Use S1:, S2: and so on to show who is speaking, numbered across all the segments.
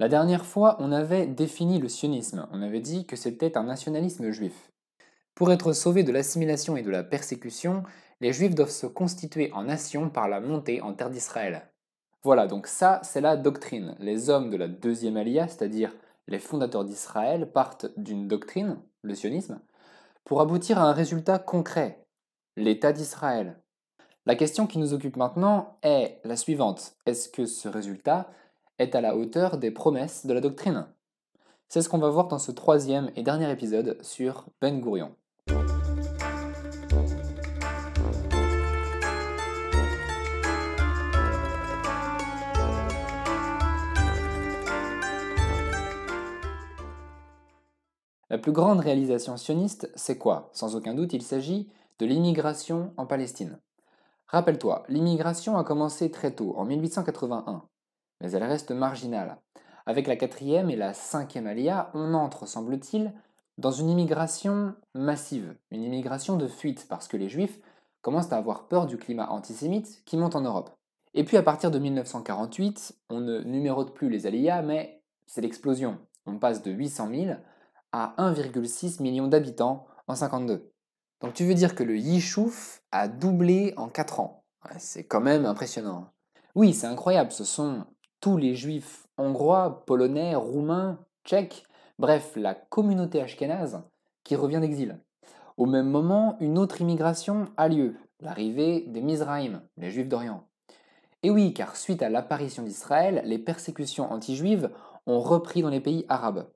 S1: La dernière fois, on avait défini le sionisme, on avait dit que c'était un nationalisme juif. Pour être sauvés de l'assimilation et de la persécution, les juifs doivent se constituer en nation par la montée en terre d'Israël. Voilà, donc ça, c'est la doctrine. Les hommes de la deuxième alia, c'est-à-dire les fondateurs d'Israël, partent d'une doctrine, le sionisme, pour aboutir à un résultat concret, l'État d'Israël. La question qui nous occupe maintenant est la suivante. Est-ce que ce résultat est à la hauteur des promesses de la doctrine C'est ce qu'on va voir dans ce troisième et dernier épisode sur Ben Gurion. La plus grande réalisation sioniste, c'est quoi Sans aucun doute, il s'agit de l'immigration en Palestine. Rappelle-toi, l'immigration a commencé très tôt, en 1881 mais elle reste marginale. Avec la quatrième et la cinquième alia, on entre, semble-t-il, dans une immigration massive, une immigration de fuite, parce que les juifs commencent à avoir peur du climat antisémite qui monte en Europe. Et puis à partir de 1948, on ne numérote plus les alias, mais c'est l'explosion. On passe de 800 000 à 1,6 million d'habitants en 52. Donc tu veux dire que le Yishouf a doublé en 4 ans. c'est quand même impressionnant. Oui, c'est incroyable, ce sont tous les juifs hongrois, polonais, roumains, tchèques, bref, la communauté ashkénaze qui revient d'exil. Au même moment, une autre immigration a lieu, l'arrivée des Mizraïm, les juifs d'Orient. Et oui, car suite à l'apparition d'Israël, les persécutions anti-juives ont repris dans les pays arabes.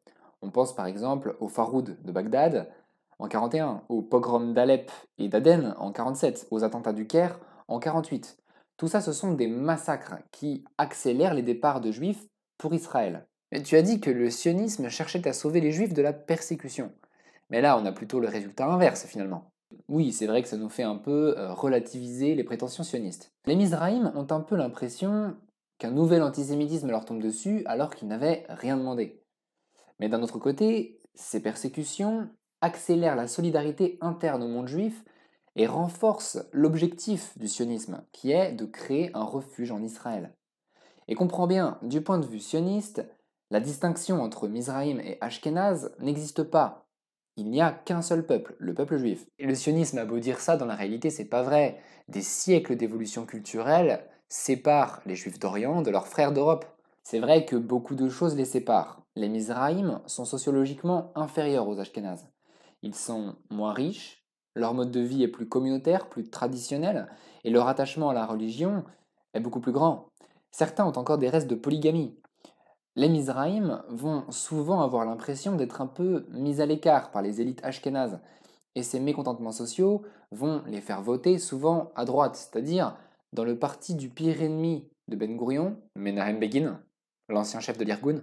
S1: On pense par exemple au Faroud de Bagdad en 41, au pogrom d'Alep et d'Aden en 47, aux attentats du Caire en 48, tout ça, ce sont des massacres qui accélèrent les départs de juifs pour Israël. Mais tu as dit que le sionisme cherchait à sauver les juifs de la persécution. Mais là, on a plutôt le résultat inverse finalement. Oui, c'est vrai que ça nous fait un peu euh, relativiser les prétentions sionistes. Les Mizraïm ont un peu l'impression qu'un nouvel antisémitisme leur tombe dessus alors qu'ils n'avaient rien demandé. Mais d'un autre côté, ces persécutions accélèrent la solidarité interne au monde juif et renforce l'objectif du sionisme, qui est de créer un refuge en Israël. Et comprends bien, du point de vue sioniste, la distinction entre Mizraïm et Ashkenaz n'existe pas. Il n'y a qu'un seul peuple, le peuple juif. Et le sionisme a beau dire ça, dans la réalité, c'est pas vrai. Des siècles d'évolution culturelle séparent les juifs d'Orient de leurs frères d'Europe. C'est vrai que beaucoup de choses les séparent. Les Mizraïm sont sociologiquement inférieurs aux Ashkénazes. Ils sont moins riches, leur mode de vie est plus communautaire, plus traditionnel, et leur attachement à la religion est beaucoup plus grand. Certains ont encore des restes de polygamie. Les Mizraïm vont souvent avoir l'impression d'être un peu mis à l'écart par les élites ashkénazes, et ces mécontentements sociaux vont les faire voter souvent à droite, c'est-à-dire dans le parti du pire ennemi de Ben Gurion, Menahem Begin, l'ancien chef de l'Irgun.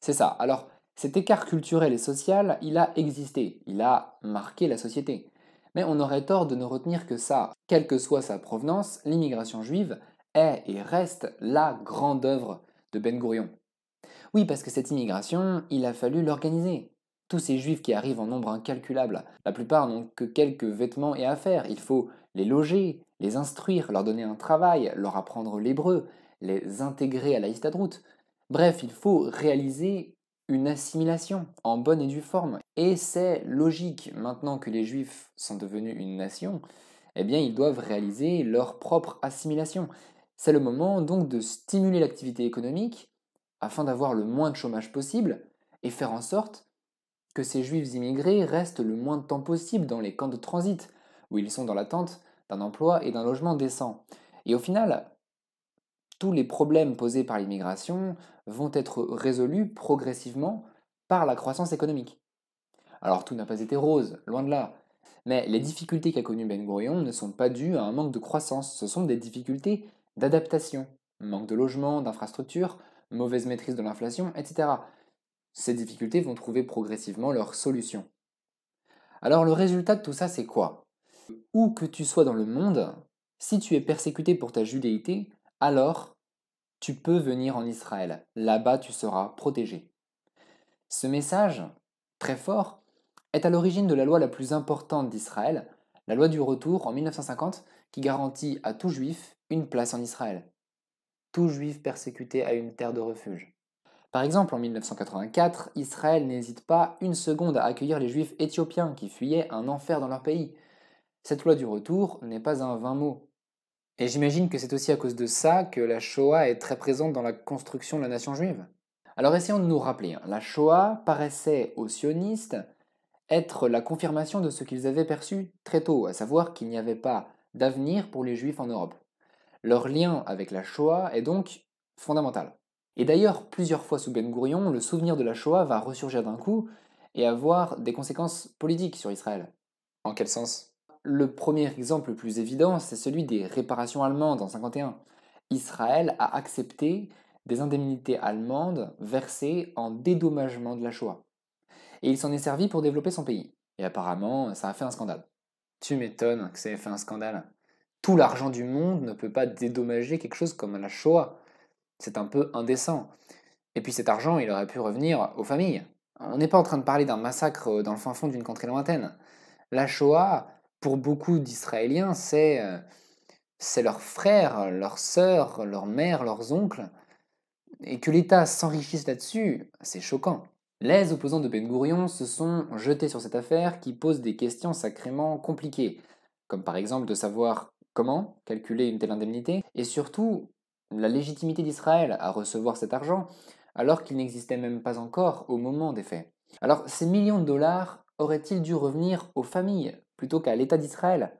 S1: C'est ça. Alors, cet écart culturel et social, il a existé, il a marqué la société. Mais on aurait tort de ne retenir que ça. Quelle que soit sa provenance, l'immigration juive est et reste la grande œuvre de Ben Gurion. Oui, parce que cette immigration, il a fallu l'organiser. Tous ces juifs qui arrivent en nombre incalculable, la plupart n'ont que quelques vêtements et affaires. Il faut les loger, les instruire, leur donner un travail, leur apprendre l'hébreu, les intégrer à la route. Bref, il faut réaliser une assimilation en bonne et due forme. Et c'est logique, maintenant que les Juifs sont devenus une nation, eh bien ils doivent réaliser leur propre assimilation. C'est le moment donc de stimuler l'activité économique afin d'avoir le moins de chômage possible et faire en sorte que ces Juifs immigrés restent le moins de temps possible dans les camps de transit, où ils sont dans l'attente d'un emploi et d'un logement décent. Et au final, tous les problèmes posés par l'immigration, vont être résolues progressivement par la croissance économique. Alors tout n'a pas été rose, loin de là. Mais les difficultés qu'a connues Ben Gurion ne sont pas dues à un manque de croissance, ce sont des difficultés d'adaptation. Manque de logement, d'infrastructures, mauvaise maîtrise de l'inflation, etc. Ces difficultés vont trouver progressivement leur solution. Alors le résultat de tout ça, c'est quoi Où que tu sois dans le monde, si tu es persécuté pour ta judéité, alors tu peux venir en Israël, là-bas tu seras protégé. Ce message, très fort, est à l'origine de la loi la plus importante d'Israël, la loi du retour en 1950, qui garantit à tout juif une place en Israël. Tout juif persécuté a une terre de refuge. Par exemple, en 1984, Israël n'hésite pas une seconde à accueillir les juifs éthiopiens qui fuyaient un enfer dans leur pays. Cette loi du retour n'est pas un vain mot, et j'imagine que c'est aussi à cause de ça que la Shoah est très présente dans la construction de la nation juive. Alors essayons de nous rappeler, hein. la Shoah paraissait aux sionistes être la confirmation de ce qu'ils avaient perçu très tôt, à savoir qu'il n'y avait pas d'avenir pour les juifs en Europe. Leur lien avec la Shoah est donc fondamental. Et d'ailleurs, plusieurs fois sous Ben Gurion, le souvenir de la Shoah va ressurgir d'un coup et avoir des conséquences politiques sur Israël. En quel sens le premier exemple le plus évident, c'est celui des réparations allemandes en 1951. Israël a accepté des indemnités allemandes versées en dédommagement de la Shoah. Et il s'en est servi pour développer son pays. Et apparemment, ça a fait un scandale. Tu m'étonnes que ça ait fait un scandale. Tout l'argent du monde ne peut pas dédommager quelque chose comme la Shoah. C'est un peu indécent. Et puis cet argent, il aurait pu revenir aux familles. On n'est pas en train de parler d'un massacre euh, dans le fin fond d'une contrée lointaine. La Shoah, pour beaucoup d'Israéliens, c'est euh, c'est leurs frères, leurs sœurs, leurs mères, leurs oncles, et que l'État s'enrichisse là-dessus, c'est choquant. Les opposants de Ben Gurion se sont jetés sur cette affaire qui pose des questions sacrément compliquées, comme par exemple de savoir comment calculer une telle indemnité, et surtout la légitimité d'Israël à recevoir cet argent, alors qu'il n'existait même pas encore au moment des faits. Alors ces millions de dollars auraient-ils dû revenir aux familles plutôt qu'à l'État d'Israël.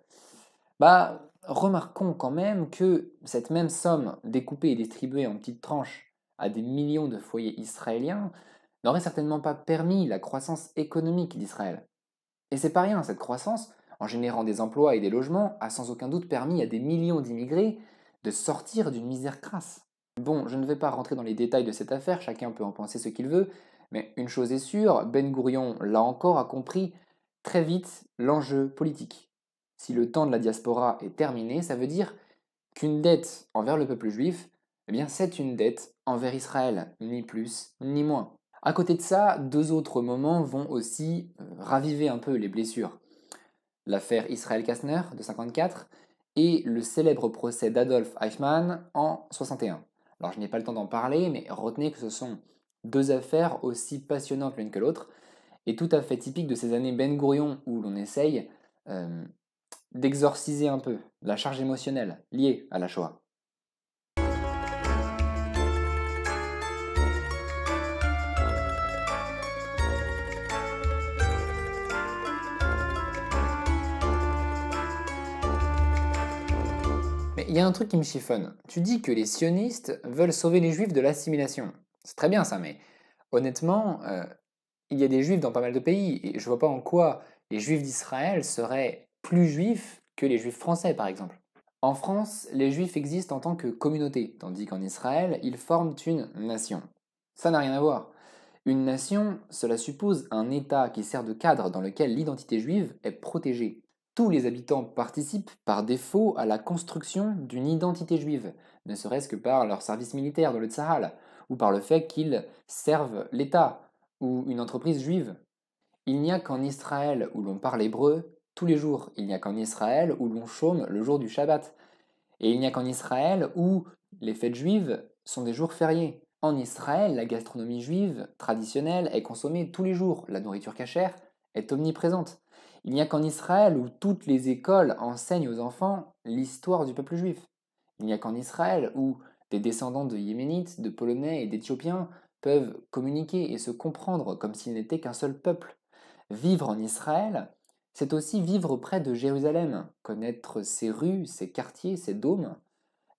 S1: Bah, remarquons quand même que cette même somme découpée et distribuée en petites tranches à des millions de foyers israéliens n'aurait certainement pas permis la croissance économique d'Israël. Et c'est pas rien, cette croissance, en générant des emplois et des logements, a sans aucun doute permis à des millions d'immigrés de sortir d'une misère crasse. Bon, je ne vais pas rentrer dans les détails de cette affaire, chacun peut en penser ce qu'il veut, mais une chose est sûre, Ben Gourion, là encore, a compris très vite l'enjeu politique. Si le temps de la diaspora est terminé, ça veut dire qu'une dette envers le peuple juif, eh bien c'est une dette envers Israël, ni plus ni moins. À côté de ça, deux autres moments vont aussi euh, raviver un peu les blessures. L'affaire Israël-Kastner de 54 et le célèbre procès d'Adolf Eichmann en 61. Alors je n'ai pas le temps d'en parler, mais retenez que ce sont deux affaires aussi passionnantes l'une que l'autre, est tout à fait typique de ces années Ben Gourion où l'on essaye d'exorciser un peu la charge émotionnelle liée à la Shoah. Mais il y a un truc qui me chiffonne. Tu dis que les sionistes veulent sauver les juifs de l'assimilation. C'est très bien ça, mais honnêtement, euh, il y a des juifs dans pas mal de pays, et je vois pas en quoi les juifs d'Israël seraient plus juifs que les juifs français, par exemple. En France, les juifs existent en tant que communauté, tandis qu'en Israël, ils forment une nation. Ça n'a rien à voir. Une nation, cela suppose un État qui sert de cadre dans lequel l'identité juive est protégée. Tous les habitants participent par défaut à la construction d'une identité juive, ne serait-ce que par leur service militaire dans le Tsahal, ou par le fait qu'ils servent l'État, ou une entreprise juive. Il n'y a qu'en Israël où l'on parle hébreu tous les jours. Il n'y a qu'en Israël où l'on chôme le jour du Shabbat. Et il n'y a qu'en Israël où les fêtes juives sont des jours fériés. En Israël, la gastronomie juive traditionnelle est consommée tous les jours. La nourriture cachère est omniprésente. Il n'y a qu'en Israël où toutes les écoles enseignent aux enfants l'histoire du peuple juif. Il n'y a qu'en Israël où des descendants de Yéménites, de Polonais et d'Éthiopiens peuvent communiquer et se comprendre comme s'ils n'étaient qu'un seul peuple. Vivre en Israël, c'est aussi vivre près de Jérusalem, connaître ses rues, ses quartiers, ses dômes,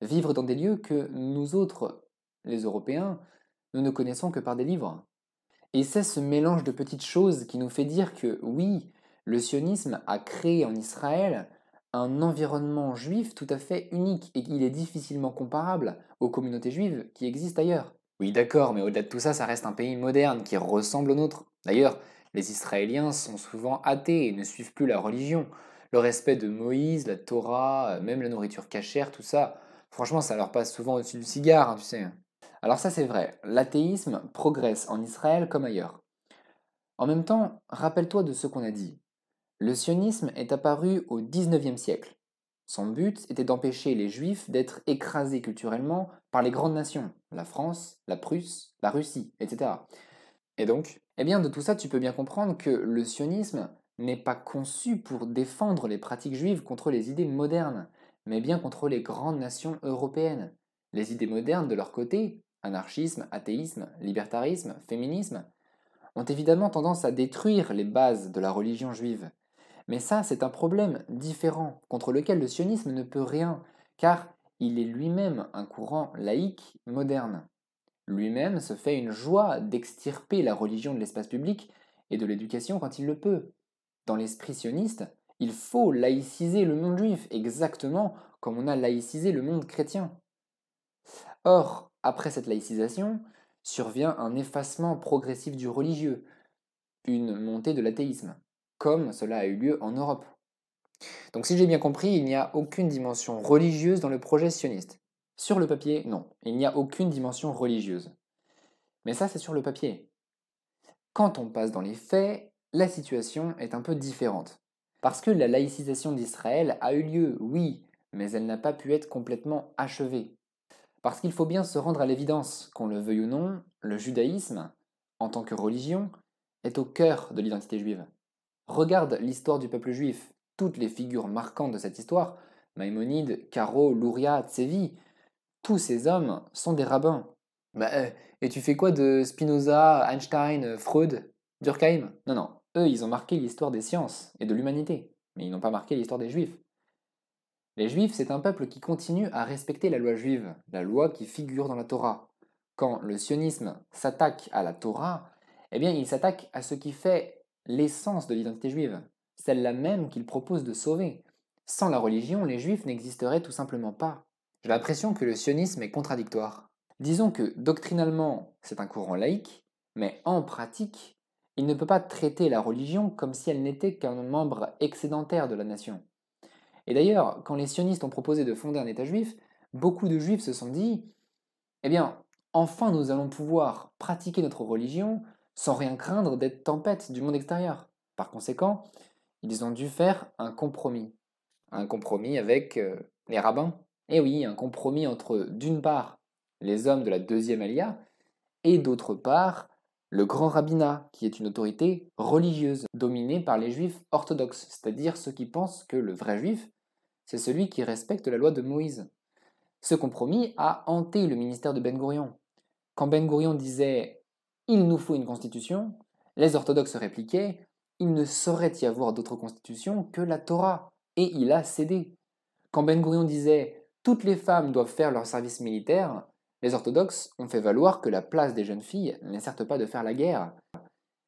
S1: vivre dans des lieux que nous autres, les Européens, nous ne connaissons que par des livres. Et c'est ce mélange de petites choses qui nous fait dire que oui, le sionisme a créé en Israël un environnement juif tout à fait unique et qu'il est difficilement comparable aux communautés juives qui existent ailleurs. Oui, d'accord, mais au-delà de tout ça, ça reste un pays moderne qui ressemble au nôtre. D'ailleurs, les Israéliens sont souvent athées et ne suivent plus la religion. Le respect de Moïse, la Torah, euh, même la nourriture cachère, tout ça, franchement, ça leur passe souvent au-dessus du cigare, hein, tu sais. Alors ça c'est vrai, l'athéisme progresse en Israël comme ailleurs. En même temps, rappelle-toi de ce qu'on a dit. Le sionisme est apparu au XIXe siècle. Son but était d'empêcher les Juifs d'être écrasés culturellement par les grandes nations, la France, la Prusse, la Russie, etc. Et donc, eh bien, de tout ça, tu peux bien comprendre que le sionisme n'est pas conçu pour défendre les pratiques juives contre les idées modernes, mais bien contre les grandes nations européennes. Les idées modernes, de leur côté, anarchisme, athéisme, libertarisme, féminisme, ont évidemment tendance à détruire les bases de la religion juive, mais ça, c'est un problème différent, contre lequel le sionisme ne peut rien, car il est lui-même un courant laïque moderne. Lui-même se fait une joie d'extirper la religion de l'espace public et de l'éducation quand il le peut. Dans l'esprit sioniste, il faut laïciser le monde juif, exactement comme on a laïcisé le monde chrétien. Or, après cette laïcisation, survient un effacement progressif du religieux, une montée de l'athéisme comme cela a eu lieu en Europe. Donc si j'ai bien compris, il n'y a aucune dimension religieuse dans le projet sioniste. Sur le papier, non, il n'y a aucune dimension religieuse. Mais ça, c'est sur le papier. Quand on passe dans les faits, la situation est un peu différente. Parce que la laïcisation d'Israël a eu lieu, oui, mais elle n'a pas pu être complètement achevée. Parce qu'il faut bien se rendre à l'évidence, qu'on le veuille ou non, le judaïsme, en tant que religion, est au cœur de l'identité juive. Regarde l'histoire du peuple juif, toutes les figures marquantes de cette histoire, Maïmonide, Caro, Louria, Tsevi, tous ces hommes sont des rabbins. Mais bah, euh, et tu fais quoi de Spinoza, Einstein, euh, Freud, Durkheim Non, non, eux, ils ont marqué l'histoire des sciences et de l'humanité, mais ils n'ont pas marqué l'histoire des juifs. Les juifs, c'est un peuple qui continue à respecter la loi juive, la loi qui figure dans la Torah. Quand le sionisme s'attaque à la Torah, eh bien, il s'attaque à ce qui fait l'essence de l'identité juive, celle-là même qu'il propose de sauver. Sans la religion, les juifs n'existeraient tout simplement pas. J'ai l'impression que le sionisme est contradictoire. Disons que doctrinalement, c'est un courant laïque, mais en pratique, il ne peut pas traiter la religion comme si elle n'était qu'un membre excédentaire de la nation. Et d'ailleurs, quand les sionistes ont proposé de fonder un État juif, beaucoup de juifs se sont dit Eh bien, enfin nous allons pouvoir pratiquer notre religion sans rien craindre d'être tempête du monde extérieur. Par conséquent, ils ont dû faire un compromis. Un compromis avec euh, les rabbins. Et eh oui, un compromis entre, d'une part, les hommes de la deuxième alia, et d'autre part, le grand rabbinat, qui est une autorité religieuse dominée par les juifs orthodoxes, c'est-à-dire ceux qui pensent que le vrai juif, c'est celui qui respecte la loi de Moïse. Ce compromis a hanté le ministère de Ben Gurion. Quand Ben Gurion disait il nous faut une constitution. Les orthodoxes répliquaient Il ne saurait y avoir d'autre constitution que la Torah. Et il a cédé. Quand Ben Gurion disait Toutes les femmes doivent faire leur service militaire, les orthodoxes ont fait valoir que la place des jeunes filles n'est certes pas de faire la guerre.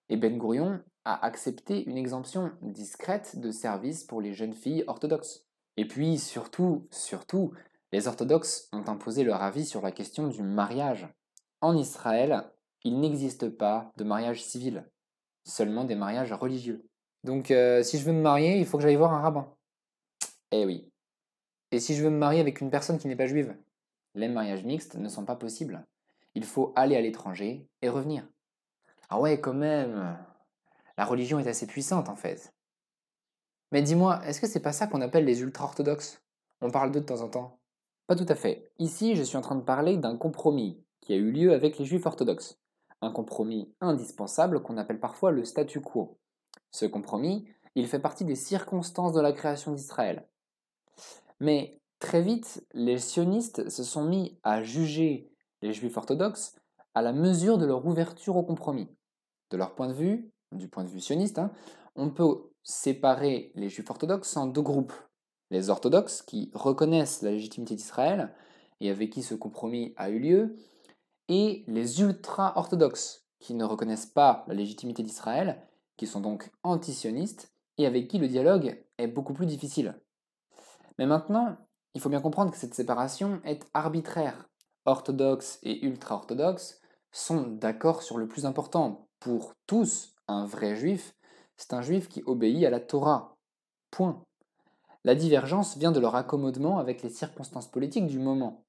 S1: Et Ben Gurion a accepté une exemption discrète de service pour les jeunes filles orthodoxes. Et puis, surtout, surtout, les orthodoxes ont imposé leur avis sur la question du mariage. En Israël, il n'existe pas de mariage civil, seulement des mariages religieux. Donc euh, si je veux me marier, il faut que j'aille voir un rabbin. Eh oui. Et si je veux me marier avec une personne qui n'est pas juive Les mariages mixtes ne sont pas possibles. Il faut aller à l'étranger et revenir. Ah ouais, quand même. La religion est assez puissante en fait. Mais dis-moi, est-ce que c'est pas ça qu'on appelle les ultra-orthodoxes On parle d'eux de temps en temps. Pas tout à fait. Ici, je suis en train de parler d'un compromis qui a eu lieu avec les juifs orthodoxes un compromis indispensable qu'on appelle parfois le statu quo. Ce compromis, il fait partie des circonstances de la création d'Israël. Mais très vite, les sionistes se sont mis à juger les juifs orthodoxes à la mesure de leur ouverture au compromis. De leur point de vue, du point de vue sioniste, hein, on peut séparer les juifs orthodoxes en deux groupes. Les orthodoxes qui reconnaissent la légitimité d'Israël et avec qui ce compromis a eu lieu, et les ultra-orthodoxes, qui ne reconnaissent pas la légitimité d'Israël, qui sont donc anti-sionistes et avec qui le dialogue est beaucoup plus difficile. Mais maintenant, il faut bien comprendre que cette séparation est arbitraire. Orthodoxes et ultra-orthodoxes sont d'accord sur le plus important. Pour tous, un vrai juif, c'est un juif qui obéit à la Torah. Point. La divergence vient de leur accommodement avec les circonstances politiques du moment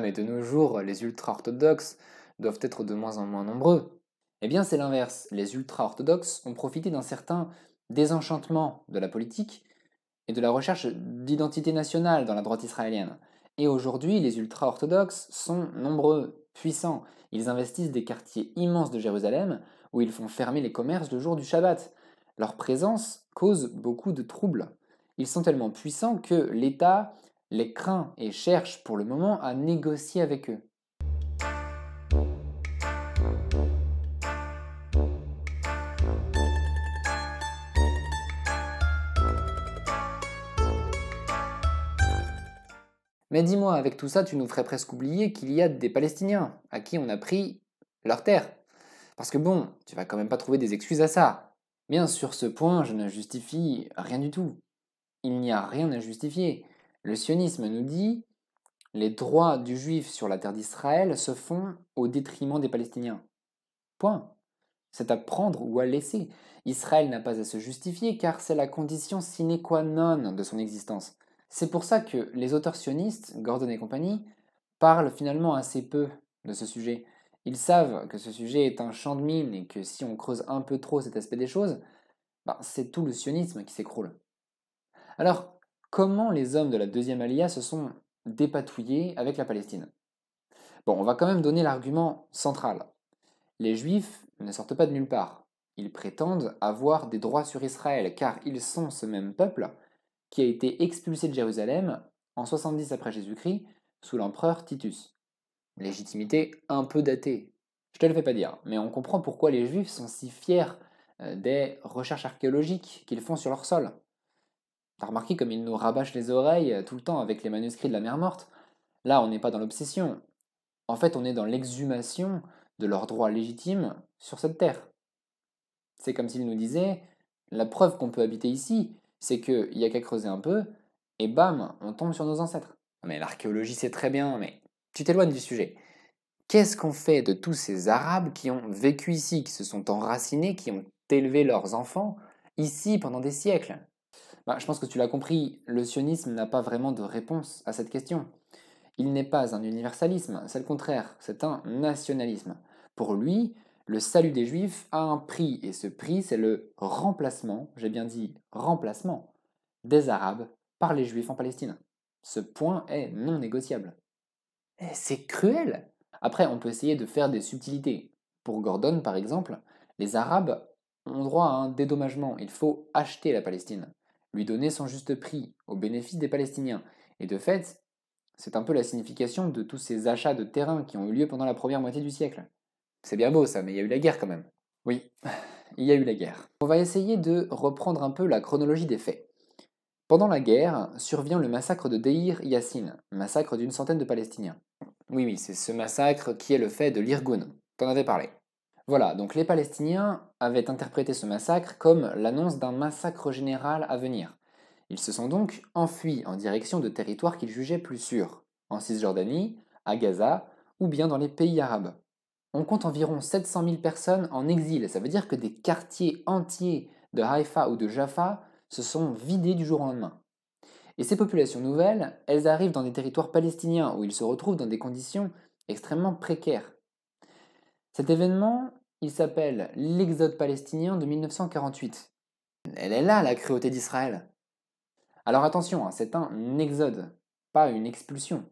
S1: mais de nos jours, les ultra-orthodoxes doivent être de moins en moins nombreux. Eh bien, c'est l'inverse. Les ultra-orthodoxes ont profité d'un certain désenchantement de la politique et de la recherche d'identité nationale dans la droite israélienne. Et aujourd'hui, les ultra-orthodoxes sont nombreux, puissants. Ils investissent des quartiers immenses de Jérusalem où ils font fermer les commerces le jour du Shabbat. Leur présence cause beaucoup de troubles. Ils sont tellement puissants que l'État les craint et cherche pour le moment à négocier avec eux. Mais dis-moi, avec tout ça, tu nous ferais presque oublier qu'il y a des Palestiniens à qui on a pris leur terre. Parce que bon, tu vas quand même pas trouver des excuses à ça. Bien sur ce point, je ne justifie rien du tout. Il n'y a rien à justifier. Le sionisme nous dit les droits du juif sur la terre d'Israël se font au détriment des Palestiniens. Point. C'est à prendre ou à laisser. Israël n'a pas à se justifier car c'est la condition sine qua non de son existence. C'est pour ça que les auteurs sionistes, Gordon et compagnie, parlent finalement assez peu de ce sujet. Ils savent que ce sujet est un champ de mine et que si on creuse un peu trop cet aspect des choses, bah, c'est tout le sionisme qui s'écroule. Alors, comment les hommes de la deuxième alia se sont dépatouillés avec la Palestine. Bon, on va quand même donner l'argument central. Les Juifs ne sortent pas de nulle part. Ils prétendent avoir des droits sur Israël, car ils sont ce même peuple qui a été expulsé de Jérusalem en 70 après Jésus-Christ sous l'empereur Titus. Légitimité un peu datée. Je te le fais pas dire, mais on comprend pourquoi les Juifs sont si fiers euh, des recherches archéologiques qu'ils font sur leur sol. T'as remarqué comme ils nous rabâchent les oreilles euh, tout le temps avec les manuscrits de la mer morte Là, on n'est pas dans l'obsession. En fait, on est dans l'exhumation de leurs droits légitimes sur cette terre. C'est comme s'ils nous disaient la preuve qu'on peut habiter ici, c'est qu'il n'y a qu'à creuser un peu, et bam, on tombe sur nos ancêtres. Mais l'archéologie, c'est très bien, mais tu t'éloignes du sujet. Qu'est-ce qu'on fait de tous ces Arabes qui ont vécu ici, qui se sont enracinés, qui ont élevé leurs enfants ici pendant des siècles bah, je pense que tu l'as compris, le sionisme n'a pas vraiment de réponse à cette question. Il n'est pas un universalisme, c'est le contraire, c'est un nationalisme. Pour lui, le salut des Juifs a un prix, et ce prix, c'est le remplacement, j'ai bien dit remplacement, des Arabes par les Juifs en Palestine. Ce point est non négociable. C'est cruel Après, on peut essayer de faire des subtilités. Pour Gordon, par exemple, les Arabes ont droit à un dédommagement, il faut acheter la Palestine lui donner son juste prix au bénéfice des Palestiniens. Et de fait, c'est un peu la signification de tous ces achats de terrain qui ont eu lieu pendant la première moitié du siècle. C'est bien beau ça, mais il y a eu la guerre quand même. Oui, il y a eu la guerre. On va essayer de reprendre un peu la chronologie des faits. Pendant la guerre, survient le massacre de Deir Yassin, massacre d'une centaine de Palestiniens. Oui, oui, c'est ce massacre qui est le fait de l'Irgun. T'en avais parlé. Voilà, donc les Palestiniens avaient interprété ce massacre comme l'annonce d'un massacre général à venir. Ils se sont donc enfuis en direction de territoires qu'ils jugeaient plus sûrs, en Cisjordanie, à Gaza ou bien dans les pays arabes. On compte environ 700 000 personnes en exil, ça veut dire que des quartiers entiers de Haïfa ou de Jaffa se sont vidés du jour au lendemain. Et ces populations nouvelles, elles arrivent dans des territoires palestiniens où ils se retrouvent dans des conditions extrêmement précaires. Cet événement, il s'appelle l'exode palestinien de 1948. Elle est là, la cruauté d'Israël. Alors attention, hein, c'est un exode, pas une expulsion.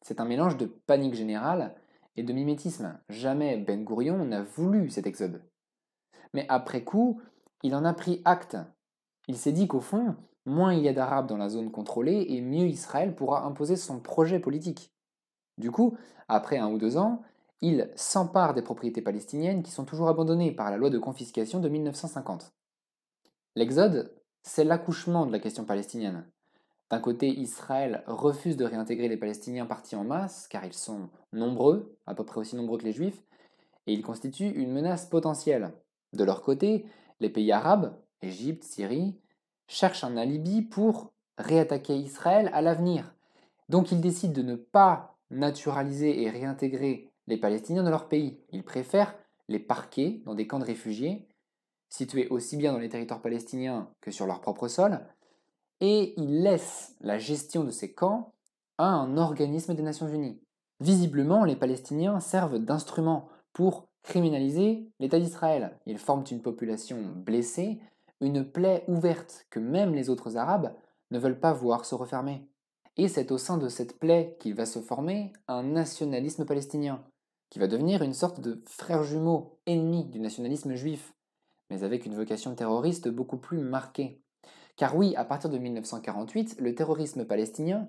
S1: C'est un mélange de panique générale et de mimétisme. Jamais Ben Gourion n'a voulu cet exode. Mais après coup, il en a pris acte. Il s'est dit qu'au fond, moins il y a d'Arabes dans la zone contrôlée et mieux Israël pourra imposer son projet politique. Du coup, après un ou deux ans, il s'empare des propriétés palestiniennes qui sont toujours abandonnées par la loi de confiscation de 1950. L'exode, c'est l'accouchement de la question palestinienne. D'un côté, Israël refuse de réintégrer les Palestiniens partis en masse, car ils sont nombreux, à peu près aussi nombreux que les Juifs, et ils constituent une menace potentielle. De leur côté, les pays arabes, Égypte, Syrie, cherchent un alibi pour réattaquer Israël à l'avenir. Donc ils décident de ne pas naturaliser et réintégrer les Palestiniens de leur pays. Ils préfèrent les parquer dans des camps de réfugiés, situés aussi bien dans les territoires palestiniens que sur leur propre sol, et ils laissent la gestion de ces camps à un organisme des Nations Unies. Visiblement, les Palestiniens servent d'instrument pour criminaliser l'État d'Israël. Ils forment une population blessée, une plaie ouverte que même les autres Arabes ne veulent pas voir se refermer. Et c'est au sein de cette plaie qu'il va se former un nationalisme palestinien, qui va devenir une sorte de frère jumeau ennemi du nationalisme juif, mais avec une vocation terroriste beaucoup plus marquée. Car oui, à partir de 1948, le terrorisme palestinien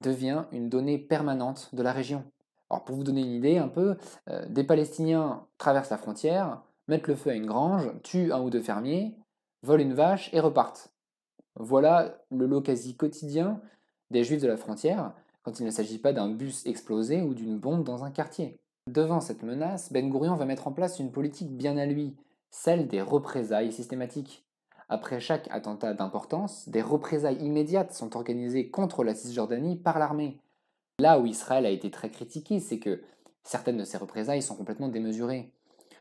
S1: devient une donnée permanente de la région. Alors pour vous donner une idée un peu, euh, des Palestiniens traversent la frontière, mettent le feu à une grange, tuent un ou deux fermiers, volent une vache et repartent. Voilà le lot quasi quotidien des Juifs de la frontière quand il ne s'agit pas d'un bus explosé ou d'une bombe dans un quartier. Devant cette menace, Ben Gurion va mettre en place une politique bien à lui, celle des représailles systématiques. Après chaque attentat d'importance, des représailles immédiates sont organisées contre la Cisjordanie par l'armée. Là où Israël a été très critiqué, c'est que certaines de ces représailles sont complètement démesurées.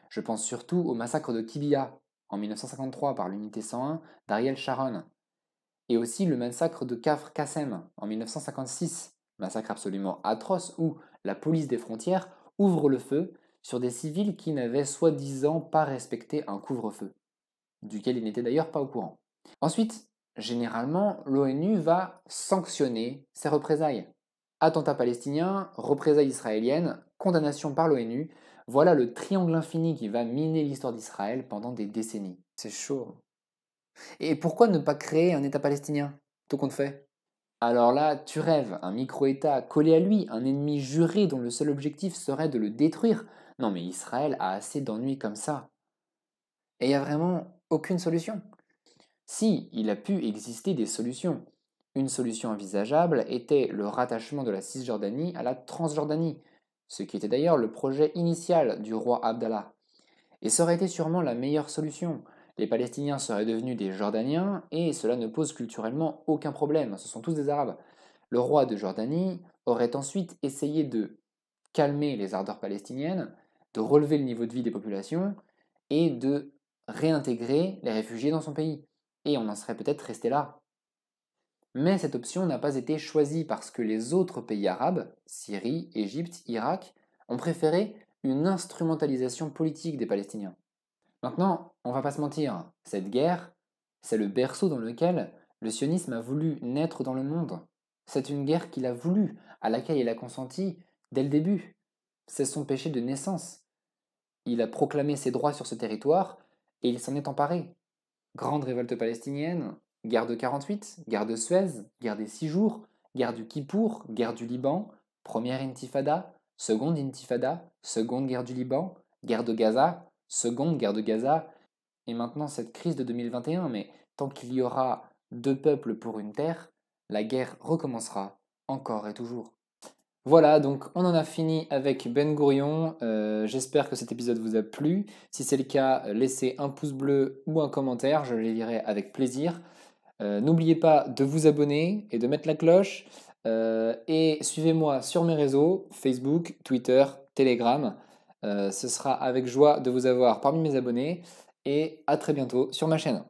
S1: Je pense surtout au massacre de Kibia en 1953 par l'unité 101 d'Ariel Sharon, et aussi le massacre de Kafr Kassem en 1956, massacre absolument atroce où la police des frontières ouvre le feu sur des civils qui n'avaient soi-disant pas respecté un couvre-feu, duquel ils n'étaient d'ailleurs pas au courant. Ensuite, généralement, l'ONU va sanctionner ces représailles. Attentats palestiniens, représailles israéliennes, condamnation par l'ONU, voilà le triangle infini qui va miner l'histoire d'Israël pendant des décennies. C'est chaud. Hein. Et pourquoi ne pas créer un État palestinien Tout compte fait. Alors là, tu rêves, un micro-État collé à lui, un ennemi juré dont le seul objectif serait de le détruire. Non mais Israël a assez d'ennuis comme ça. Et il n'y a vraiment aucune solution. Si, il a pu exister des solutions. Une solution envisageable était le rattachement de la Cisjordanie à la Transjordanie, ce qui était d'ailleurs le projet initial du roi Abdallah. Et ça aurait été sûrement la meilleure solution, les Palestiniens seraient devenus des Jordaniens, et cela ne pose culturellement aucun problème, ce sont tous des Arabes. Le roi de Jordanie aurait ensuite essayé de calmer les ardeurs palestiniennes, de relever le niveau de vie des populations, et de réintégrer les réfugiés dans son pays. Et on en serait peut-être resté là. Mais cette option n'a pas été choisie parce que les autres pays arabes, Syrie, Égypte, Irak, ont préféré une instrumentalisation politique des Palestiniens. Maintenant, on va pas se mentir, cette guerre, c'est le berceau dans lequel le sionisme a voulu naître dans le monde. C'est une guerre qu'il a voulu, à laquelle il a consenti dès le début. C'est son péché de naissance. Il a proclamé ses droits sur ce territoire et il s'en est emparé. Grande révolte palestinienne, guerre de 48, guerre de Suez, guerre des Six Jours, guerre du Kippour, guerre du Liban, première intifada, seconde intifada, seconde guerre du Liban, guerre de Gaza, seconde guerre de Gaza et maintenant cette crise de 2021, mais tant qu'il y aura deux peuples pour une terre, la guerre recommencera encore et toujours. Voilà, donc on en a fini avec Ben Gourion. Euh, j'espère que cet épisode vous a plu. Si c'est le cas, laissez un pouce bleu ou un commentaire, je les lirai avec plaisir. Euh, n'oubliez pas de vous abonner et de mettre la cloche. Euh, et suivez-moi sur mes réseaux, Facebook, Twitter, Telegram. Euh, ce sera avec joie de vous avoir parmi mes abonnés et à très bientôt sur ma chaîne.